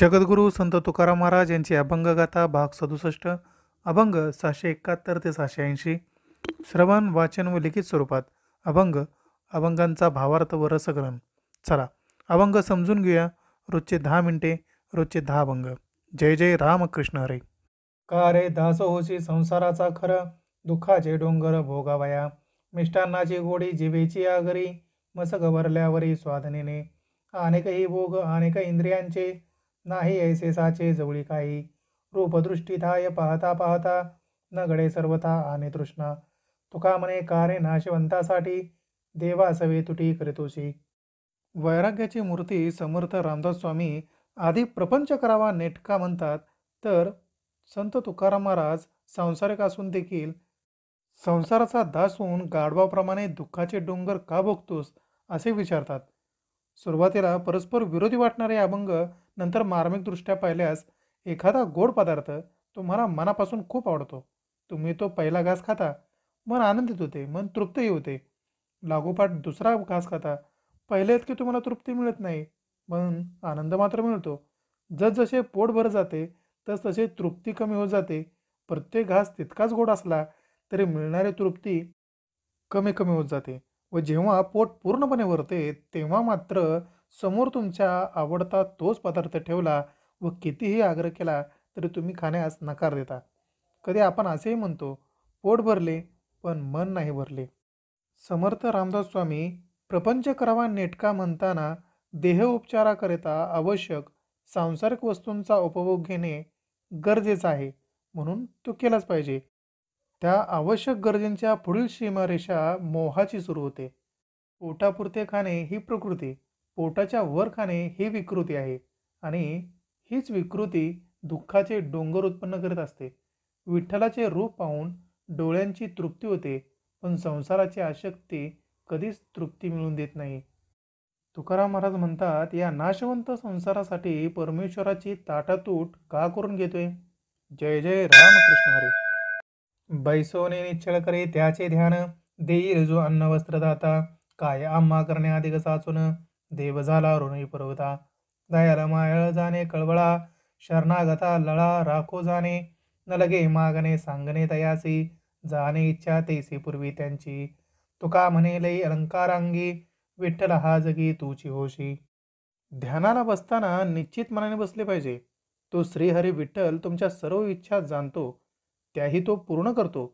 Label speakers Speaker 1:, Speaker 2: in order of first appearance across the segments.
Speaker 1: जगद्गुरू संत तुकाराम महाराज यांची अभंगगाथा भाग सदुसष्ट अभंग सहाशे एकाहत्तर ते सहाशे ऐंशी श्रवण वाचन व लिखित स्वरूपात अभंग अभंगांचा भावार्थ व रसग्रहण चला अभंग समजून घेऊया रोजचे दहा मिनिटे रोजचे दहा अभंग जय जय कृष्ण हरे का रे होशी संसाराचा खरं दुःखाचे डोंगर भोगावया मिष्टान्नाची गोडी जिवेची आगरी मसग भरल्यावरी स्वादनेने अनेकही भोग अनेक इंद्रियांचे नाही ऐसे साचे जवळी काही रूपदृष्टी थाय पाहता पाहता न गडे सर्वथा आने तृष्णा तुका म्हणे कारे नाशवंतासाठी देवा सवे तुटी करीतोशी वैराग्याची मूर्ती समर्थ रामदास स्वामी आधी प्रपंच करावा नेटका म्हणतात तर संत तुकाराम महाराज संसारिक असून देखील संसाराचा दास होऊन गाढवाप्रमाणे दुःखाचे डोंगर का भोगतोस असे विचारतात सुरुवातीला परस्पर विरोधी वाटणारे अभंग नंतर मार्मिकदृष्ट्या पाहिल्यास एखादा गोड पदार्थ तुम्हाला मनापासून खूप आवडतो तुम्ही तो पहिला घास खाता मन आनंदित होते मन तृप्तही होते लागोपाठ दुसरा घास खाता पहिले इतके तुम्हाला तृप्ती मिळत नाही म्हणून आनंद मात्र मिळतो जसजसे पोट भर जाते तस तसे तृप्ती कमी होत जाते प्रत्येक घास तितकाच गोड असला तरी मिळणारी तृप्ती कमी कमी होत जाते व जेव्हा पोट पूर्णपणे भरते तेव्हा मात्र समोर तुमच्या आवडता तोच पदार्थ ठेवला व कितीही आग्रह केला तरी तुम्ही खाण्यास नकार देता कधी आपण असेही म्हणतो पोट भरले पण मन नाही भरले समर्थ रामदास स्वामी प्रपंच करावा नेटका म्हणताना देह उपचाराकरिता आवश्यक सांसारिक वस्तूंचा उपभोग घेणे गरजेचं आहे म्हणून तो केलाच पाहिजे त्या आवश्यक गरजेंच्या पुढील सीमारेषा मोहाची सुरू होते पोटापुरते खाणे ही प्रकृती पोटाच्या वर खाणे ही विकृती आहे आणि हीच विकृती दुःखाचे डोंगर उत्पन्न करत असते विठ्ठलाचे रूप पाहून डोळ्यांची तृप्ती होते पण संसाराची आशक्ती कधीच तृप्ती मिळून देत नाही तुकाराम महाराज म्हणतात या नाशवंत संसारासाठी परमेश्वराची ताटातूट का करून घेतोय जय जय रामकृष्ण हरे बैसोने निश्चळ करे त्याचे ध्यान देई रजो अन्न वस्त्रदाता काय आम्हा करणे अधिक साचून देव झाला ऋणी पर्वता दया मायाळ जाणे कळवळा शरणागता लळा राखो जाणे न लगे मागणे सांगणे तयासी जाणे इच्छा तेसी पूर्वी त्यांची तुका म्हणे लई अलंकारांगी विठ्ठल हा जगी तुची होशी ध्यानाला बसताना निश्चित मनाने बसले पाहिजे तो श्रीहरी विठ्ठल तुमच्या सर्व इच्छा जाणतो त्याही तो पूर्ण करतो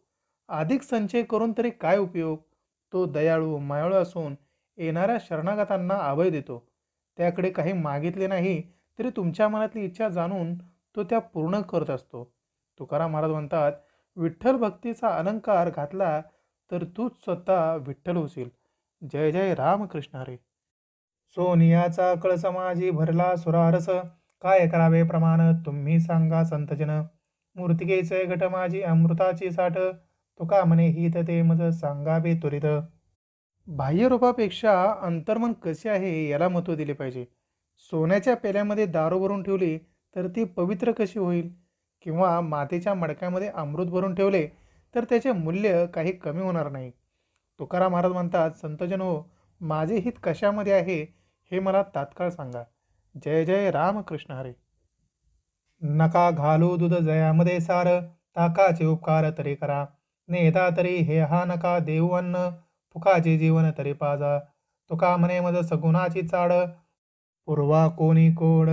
Speaker 1: अधिक संचय करून तरी काय उपयोग तो दयाळू मायाळू असून येणाऱ्या शरणागतांना आवय देतो त्याकडे काही मागितले नाही तरी तुमच्या मनातली इच्छा जाणून तो त्या पूर्ण करत असतो तुकाराम महाराज म्हणतात विठ्ठल भक्तीचा अलंकार घातला तर तूच स्वतः विठ्ठल होशील जय जय रामकृष्ण रे सोनियाचा कळस माझी भरला सुरारस काय करावे प्रमाण तुम्ही सांगा संतजन मूर्तिकेचे घट माझी अमृताची साठ तुका म्हणे हित ते मज सांगावे तुरित बाह्यरूपापेक्षा अंतर्मन कसे आहे याला महत्त्व दिले पाहिजे सोन्याच्या पेल्यामध्ये दारू भरून ठेवली तर ती पवित्र कशी होईल किंवा मातेच्या मडक्यामध्ये अमृत भरून ठेवले तर त्याचे मूल्य काही कमी होणार नाही तुकाराम महाराज म्हणतात संतजन हो माझे हित कशामध्ये आहे हे मला तात्काळ सांगा जय जय रामकृष्ण हरे नका घालू दुध जयामध्ये सार ताकाचे उपकार तरी करा नेता तरी हे हा नका देऊ अन्न सुखाचे जीवन तरी पाजा तुका म्हणे मज सगुणाची चाड पूर्वा कोणी कोड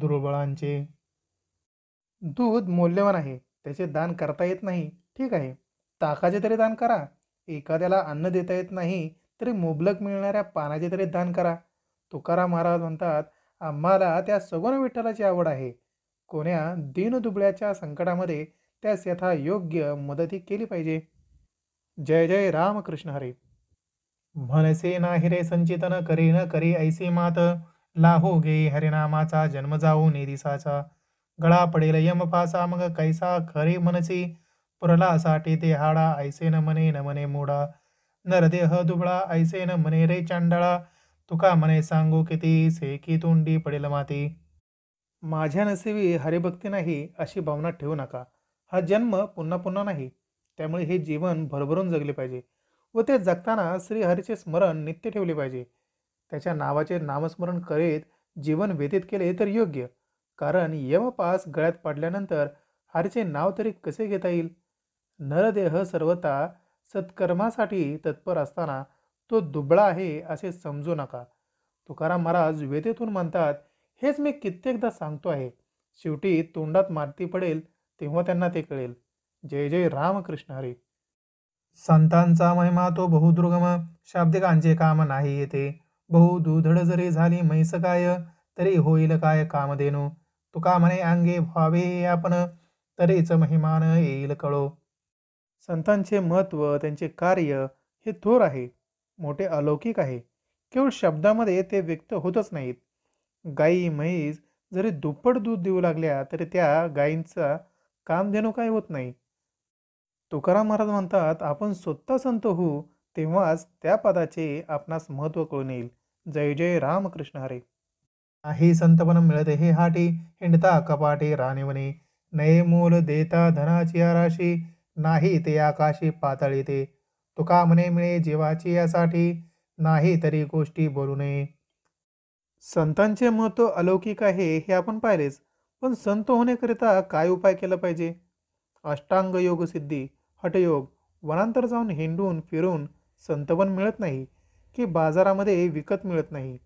Speaker 1: दुर्बळांचे दूध मौल्यवान आहे त्याचे दान करता येत नाही ठीक आहे ताकाचे तरी दान करा एखाद्याला अन्न देता येत नाही तरी मुबलक मिळणाऱ्या पानाचे तरी दान करा तुकाराम महाराज म्हणतात आम्हाला त्या सगुण विठ्ठलाची आवड आहे कोण्या दीनदुबळ्याच्या संकटामध्ये त्यास यथा योग्य मदती केली पाहिजे जय जय रामकृष्ण हरी म्हणसे नाही रे संचितन करे न करे ऐसे मात लाहो गे हरिनामाचा जन्म जाऊ दिसाचा गळा पडेल यमपासा मग कैसा खरे मनसे साठी ते हाडा ऐसे न मने न मने मोडा नरदेह दुबळा ऐसे न मने रे चांडळा तुका मने सांगू किती सेकी तोंडी पडेल माती माझ्या नसेवी हरिभक्ती नाही अशी भावना ठेवू नका हा जन्म पुन्हा पुन्हा नाही त्यामुळे हे जीवन भरभरून जगले पाहिजे व ते जगताना श्रीहरीचे स्मरण नित्य ठेवले पाहिजे त्याच्या नावाचे नामस्मरण करीत जीवन व्यतीत केले तर योग्य कारण यमपास गळ्यात पडल्यानंतर हरीचे नाव तरी कसे घेता येईल नरदेह सर्वता सत्कर्मासाठी तत्पर असताना तो दुबळा आहे असे समजू नका तुकाराम महाराज वेदेतून म्हणतात हेच मी कित्येकदा सांगतो आहे शेवटी तोंडात मारती पडेल तेव्हा त्यांना ते कळेल जय जय रामकृष्ण हरी संतांचा महिमा तो बहुदुर्गम शाब्दिकांचे काम नाही येते बहुदुधड जरी झाली म्हैस काय तरी होईल काय काम देणो तुका म्हणे अंगे व्हावे आपण तरीच महिमान येईल कळो संतांचे महत्व त्यांचे कार्य हे थोर आहे मोठे अलौकिक आहे केवळ शब्दामध्ये ते व्यक्त होतच नाहीत गाई म्हैस जरी दुप्पट दूध देऊ लागल्या तरी त्या गायींचा काम देणं काय होत नाही तुकाराम महाराज म्हणतात आपण स्वतः संत हो तेव्हाच त्या पदाचे आपणास महत्त्व कळून येईल जय जय रामकृष्ण हरे नाही संतपण मिळते हे हाटी हिंडता कपाटे राणीवने नये मोल देता धनाची राशी नाही ते आकाशी पातळी ते तुका म्हणे मिळे जीवाची यासाठी नाही तरी गोष्टी बोलू नये संतांचे महत्त्व अलौकिक आहे हे आपण पाहिलेच पण संत होण्याकरिता काय उपाय केला पाहिजे अष्टांग सिद्धी हटयोग वनांतर जाऊन हिंडून फिरून संतवन मिळत नाही की बाजारामध्ये विकत मिळत नाही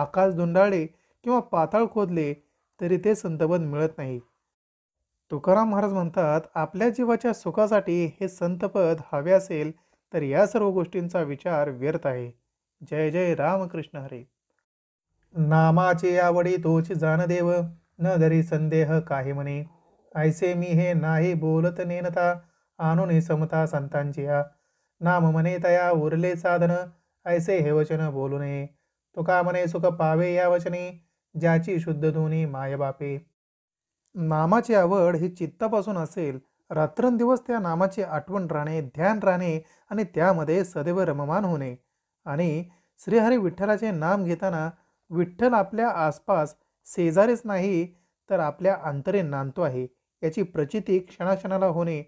Speaker 1: आकाश धुंडाळे किंवा पाताळ खोदले तरी ते संतवन मिळत नाही तुकाराम महाराज म्हणतात आपल्या जीवाच्या सुखासाठी हे संतपद हवे असेल तर या सर्व गोष्टींचा विचार व्यर्थ आहे जय जय रामकृष्ण हरे नामाचे आवडी तोच जाणदेव न धरी संदेह काही म्हणे ऐसे मी हे नाही बोलत नेनता आणून समता संतांची या नाम मने तया उरले साधन ऐसे हे वचन बोलू नये तुका मने सुख पावे या वचने ज्याची शुद्ध धुनी मायबापे नामाची आवड ही चित्तापासून असेल रात्रंदिवस त्या नामाची आठवण राहणे ध्यान राहणे आणि त्यामध्ये सदैव रममान होणे आणि श्रीहरी विठ्ठलाचे नाम घेताना विठ्ठल आपल्या आसपास शेजारीच नाही तर आपल्या अंतरे नांदतो आहे याची प्रचिती क्षणाक्षणाला होणे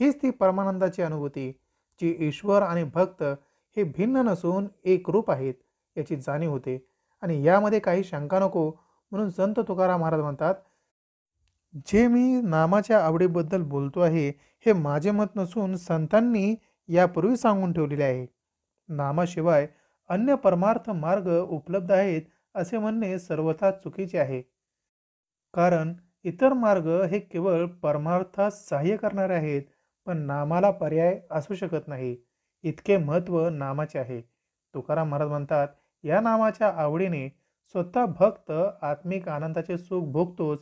Speaker 1: हीच ती परमानंदाची अनुभूती जी ईश्वर आणि भक्त हे भिन्न नसून एक रूप आहेत याची जाणीव होते आणि यामध्ये काही शंका नको म्हणून संत तुकाराम महाराज म्हणतात जे मी नामाच्या आवडीबद्दल बोलतो आहे हे माझे मत नसून संतांनी यापूर्वी सांगून ठेवलेले आहे नामाशिवाय अन्य परमार्थ मार्ग उपलब्ध आहेत असे म्हणणे सर्वथा चुकीचे आहे कारण इतर मार्ग हे केवळ परमार्थास सहाय्य करणारे आहेत पण नामाला पर्याय असू शकत नाही इतके महत्त्व नामाचे आहे तुकाराम महाराज म्हणतात या नामाच्या आवडीने स्वतः भक्त आत्मिक आनंदाचे सुख भोगतोच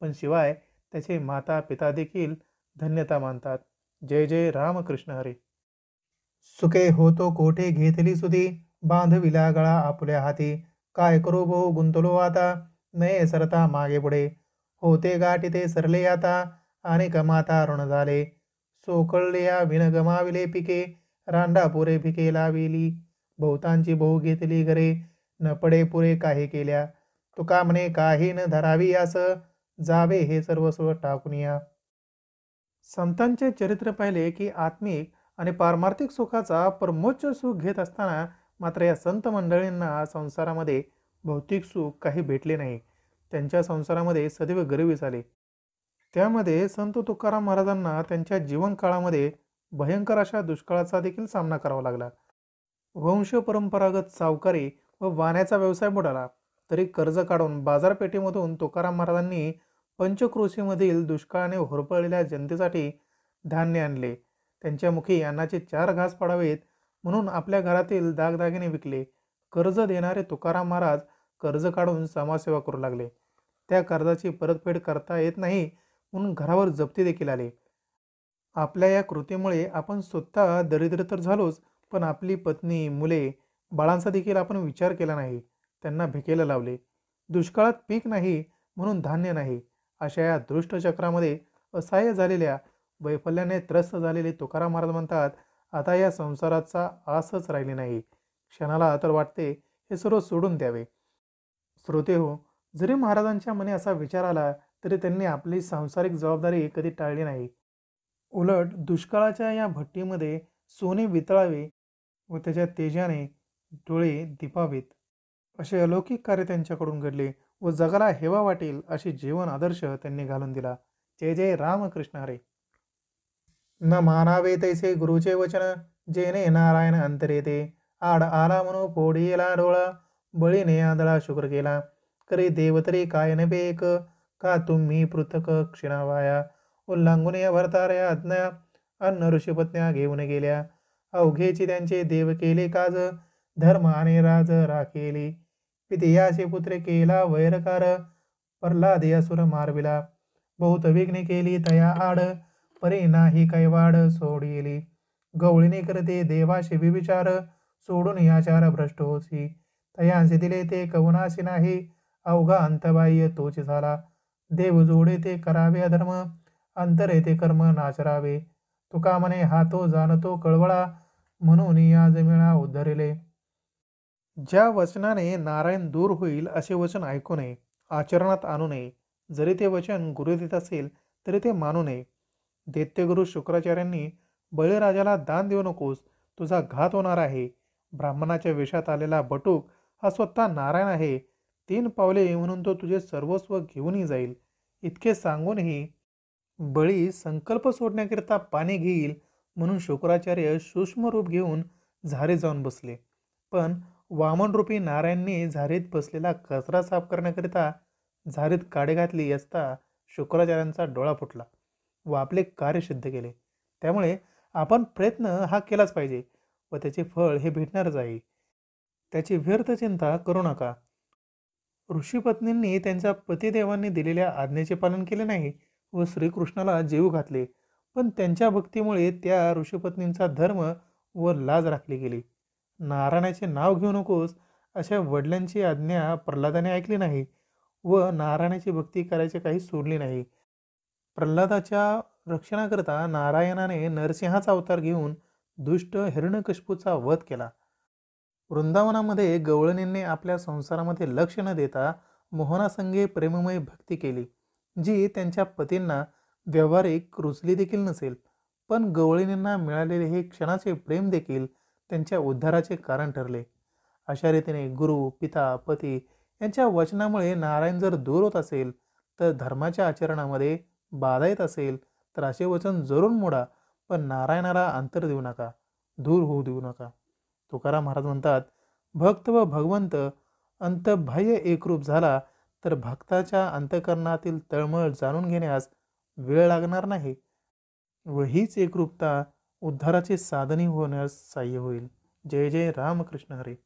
Speaker 1: पण शिवाय त्याचे माता पिता देखील धन्यता मानतात जय जय रामकृष्ण हरे सुखे होतो कोठे घेतली सुधी बांधविला गळा आपल्या हाती काय करू भाऊ गुंतलो आता नये सरता मागे पुढे होते गाठी ते सरले आता अनेक माता ऋण झाले चोकळल्या विनगमाविले पिके रांडा पुरे पिके लावेली बहुतांची बहु घेतली घरे न पडे पुरे काही केल्या तुका म्हणे काही न धरावी यास जावे हे सर्वस्व टाकून या संतांचे चरित्र पाहिले की आत्मिक आणि पारमार्थिक सुखाचा परमोच्च सुख घेत असताना मात्र या संत मंडळींना संसारामध्ये भौतिक सुख काही भेटले नाही त्यांच्या संसारामध्ये सदैव गरिबी झाली त्यामध्ये संत तुकाराम महाराजांना त्यांच्या जीवनकाळामध्ये भयंकर अशा दुष्काळाचा देखील सामना करावा लागला वंश परंपरागत सावकारी व वाण्याचा व्यवसाय बुडाला तरी कर्ज काढून बाजारपेठेमधून तुकाराम महाराजांनी पंचक्रोशीमधील दुष्काळाने होरपळलेल्या जनतेसाठी धान्य आणले त्यांच्या मुखी अन्नाचे चार घास पाडावेत म्हणून आपल्या घरातील दागदागिने विकले कर्ज देणारे तुकाराम महाराज कर्ज काढून समाजसेवा करू लागले त्या कर्जाची परतफेड करता येत नाही म्हणून घरावर जप्ती देखील आले आपल्या या कृतीमुळे आपण स्वतः दरिद्र तर झालोच पण आपली पत्नी मुले बाळांचा देखील आपण विचार केला नाही त्यांना भिकेला लावले दुष्काळात पीक नाही म्हणून धान्य नाही अशा या दृष्टचक्रामध्ये असहाय्य झालेल्या वैफल्याने त्रस्त झालेले तुकाराम महाराज म्हणतात आता या संसाराचा आसच राहिले नाही क्षणाला तर वाटते हे सर्व सोडून द्यावे श्रोते हो जरी महाराजांच्या मने असा विचार आला तरी त्यांनी आपली सांसारिक जबाबदारी कधी टाळली नाही उलट दुष्काळाच्या या भट्टीमध्ये सोने वितळावे व त्याच्या तेजाने डोळे दिपावेत असे अलौकिक कार्य त्यांच्याकडून घडले व जगाला हेवा वाटेल असे जीवन आदर्श त्यांनी घालून दिला जय जय रामकृष्ण रे न मानावे तैसे गुरुचे वचन जेने नारायण अंतरे ते आड आला म्हणू येला डोळा बळीने आंधळा शुक्र केला करी देवतरी काय नबे एक का तुम्ही पृथक क्षीणावाया उल्लांघून या भरताऱ्या आज्ञा अन्न ऋषीपत्न्या घेऊन गेल्या अवघेची त्यांचे देव केले काज धर्म आणि राज राखेली पितियाचे पुत्र केला वैरकार या असुर मारविला बहुत विघ्ने केली तया आड परे नाही कैवाड सोडिली गवळीने करते देवाशी विविचार सोडून याचार भ्रष्ट होसी तयांशी दिले ते कवनाशी नाही अवघा अंतबाह्य तोच झाला देव जोडे ते करावे अधर्म अंतर येते कर्म नाचरावे तुका म्हणे तो जाणतो कळवळा म्हणून या जमिना उद्धरिले ज्या वचनाने नारायण दूर होईल असे वचन ऐकू नये आचरणात आणू नये जरी ते वचन गुरु देत असेल तरी ते मानू नये दैत्यगुरु शुक्राचार्यांनी बळीराजाला दान देऊ नकोस तुझा घात होणार आहे ब्राह्मणाच्या वेशात आलेला बटूक हा स्वतः नारायण आहे तीन पावले म्हणून तो तुझे सर्वस्व घेऊनही जाईल इतके सांगूनही बळी संकल्प सोडण्याकरिता पाणी घेईल म्हणून शुक्राचार्य सूक्ष्म रूप घेऊन झारे जाऊन बसले पण वामनरूपी नारायणने झारीत बसलेला कचरा साफ करण्याकरिता झारीत काडे घातली असता शुक्राचार्यांचा डोळा फुटला व आपले कार्य सिद्ध केले त्यामुळे आपण प्रयत्न हा केलाच पाहिजे व त्याचे फळ हे भेटणारच आहे त्याची व्यर्थ चिंता करू नका ऋषीपत्नींनी त्यांच्या पतिदेवांनी दिलेल्या आज्ञेचे पालन केले नाही व श्रीकृष्णाला जीव घातले पण त्यांच्या भक्तीमुळे त्या ऋषीपत्नींचा धर्म व लाज राखली गेली नारायणाचे नाव घेऊ नकोस अशा वडिलांची आज्ञा प्रल्हादाने ऐकली नाही व नारायणाची भक्ती करायचे काही सोडली नाही प्रल्हादाच्या रक्षणाकरता नारायणाने नरसिंहाचा अवतार घेऊन दुष्ट हिरणकशपूचा वध केला वृंदावनामध्ये गवळणींनी आपल्या संसारामध्ये लक्ष न देता मोहनासंगे प्रेममय भक्ती केली जी त्यांच्या पतींना व्यावहारिक रुचली देखील नसेल पण गवळणींना मिळालेले हे क्षणाचे प्रेम देखील त्यांच्या उद्धाराचे कारण ठरले अशा रीतीने गुरु पिता पती यांच्या वचनामुळे नारायण जर दूर होत असेल तर धर्माच्या आचरणामध्ये बाधा येत असेल तर असे वचन जरूर मोडा पण नारायणाला अंतर देऊ नका दूर होऊ देऊ नका तुकाराम महाराज म्हणतात भक्त व भगवंत अंतभाय एकरूप झाला तर भक्ताच्या अंतकरणातील तळमळ जाणून घेण्यास वेळ लागणार नाही व हीच एकरूपता उद्धाराचे साधनी होण्यास साह्य होईल जय जय रामकृष्ण हरी